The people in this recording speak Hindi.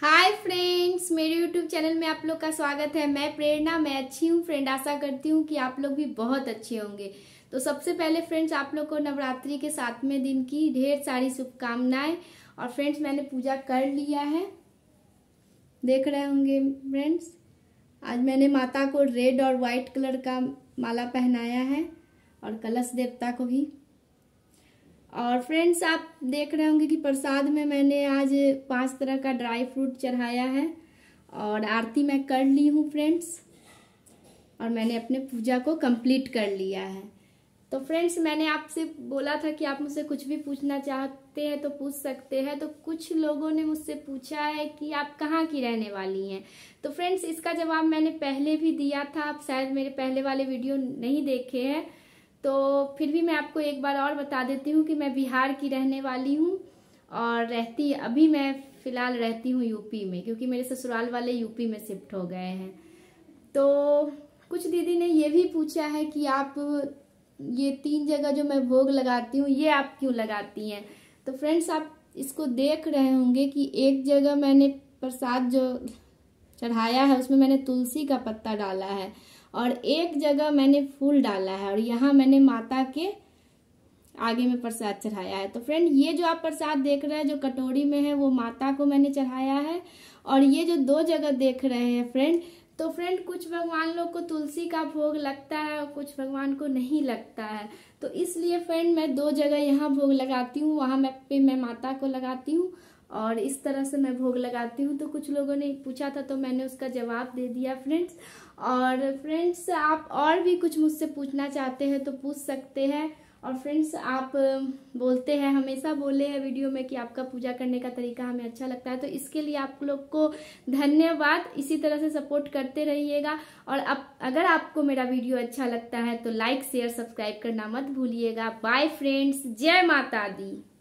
हाय फ्रेंड्स मेरे यूट्यूब चैनल में आप लोग का स्वागत है मैं प्रेरणा मैं अच्छी हूँ फ्रेंड आशा करती हूँ कि आप लोग भी बहुत अच्छे होंगे तो सबसे पहले फ्रेंड्स आप लोग को नवरात्रि के सातवें दिन की ढेर सारी शुभकामनाएं और फ्रेंड्स मैंने पूजा कर लिया है देख रहे होंगे फ्रेंड्स आज मैंने माता को रेड और वाइट कलर का माला पहनाया है और कलश देवता को भी और फ्रेंड्स आप देख रहे होंगे कि प्रसाद में मैंने आज पांच तरह का ड्राई फ्रूट चढ़ाया है और आरती मैं कर ली हूँ फ्रेंड्स और मैंने अपने पूजा को कंप्लीट कर लिया है तो फ्रेंड्स मैंने आपसे बोला था कि आप मुझसे कुछ भी पूछना चाहते हैं तो पूछ सकते हैं तो कुछ लोगों ने मुझसे पूछा है कि आप कहाँ की रहने वाली हैं तो फ्रेंड्स इसका जवाब मैंने पहले भी दिया था आप शायद मेरे पहले वाले वीडियो नहीं देखे हैं तो फिर भी मैं आपको एक बार और बता देती हूँ कि मैं बिहार की रहने वाली हूँ और रहती अभी मैं फ़िलहाल रहती हूँ यूपी में क्योंकि मेरे ससुराल वाले यूपी में शिफ्ट हो गए हैं तो कुछ दीदी ने ये भी पूछा है कि आप ये तीन जगह जो मैं भोग लगाती हूँ ये आप क्यों लगाती हैं तो फ्रेंड्स आप इसको देख रहे होंगे कि एक जगह मैंने प्रसाद जो चढ़ाया है उसमें मैंने तुलसी का पत्ता डाला है और एक जगह मैंने फूल डाला है और यहाँ मैंने माता के आगे में प्रसाद चढ़ाया है तो फ्रेंड ये जो आप प्रसाद देख रहे हैं जो कटोरी में है वो माता को मैंने चढ़ाया है और ये जो दो जगह देख रहे हैं फ्रेंड तो फ्रेंड कुछ भगवान लोग को तुलसी का भोग लगता है और कुछ भगवान को नहीं लगता है तो इसलिए फ्रेंड मैं दो जगह यहाँ भोग लगाती हूँ वहाँ पे मैं माता को लगाती हूँ और इस तरह से मैं भोग लगाती हूँ तो कुछ लोगों ने पूछा था तो मैंने उसका जवाब दे दिया फ्रेंड्स और फ्रेंड्स आप और भी कुछ मुझसे पूछना चाहते हैं तो पूछ सकते हैं और फ्रेंड्स आप बोलते हैं हमेशा बोले हैं वीडियो में कि आपका पूजा करने का तरीका हमें अच्छा लगता है तो इसके लिए आप लोग को धन्यवाद इसी तरह से सपोर्ट करते रहिएगा और अब अगर आपको मेरा वीडियो अच्छा लगता है तो लाइक शेयर सब्सक्राइब करना मत भूलिएगा बाय फ्रेंड्स जय माता दी